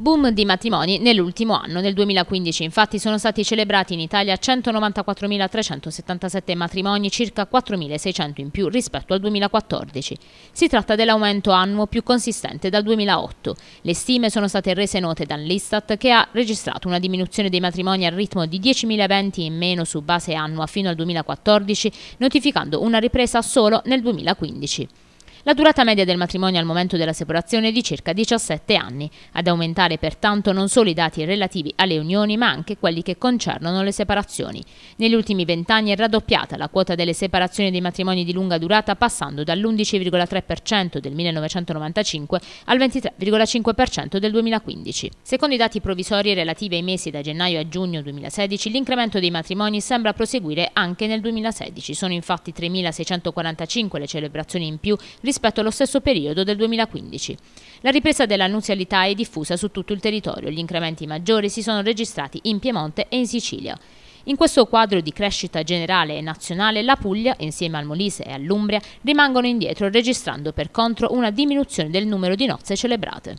Boom di matrimoni nell'ultimo anno, nel 2015 infatti sono stati celebrati in Italia 194.377 matrimoni, circa 4.600 in più rispetto al 2014. Si tratta dell'aumento annuo più consistente dal 2008. Le stime sono state rese note dall'Istat che ha registrato una diminuzione dei matrimoni al ritmo di 10.000 eventi in meno su base annua fino al 2014, notificando una ripresa solo nel 2015. La durata media del matrimonio al momento della separazione è di circa 17 anni, ad aumentare pertanto non solo i dati relativi alle unioni ma anche quelli che concernono le separazioni. Negli ultimi vent'anni è raddoppiata la quota delle separazioni dei matrimoni di lunga durata passando dall'11,3% del 1995 al 23,5% del 2015. Secondo i dati provvisori relativi ai mesi da gennaio a giugno 2016 l'incremento dei matrimoni sembra proseguire anche nel 2016. Sono infatti 3.645 le celebrazioni in più rispetto rispetto allo stesso periodo del 2015. La ripresa della nuzialità è diffusa su tutto il territorio, gli incrementi maggiori si sono registrati in Piemonte e in Sicilia. In questo quadro di crescita generale e nazionale la Puglia, insieme al Molise e all'Umbria, rimangono indietro registrando per contro una diminuzione del numero di nozze celebrate.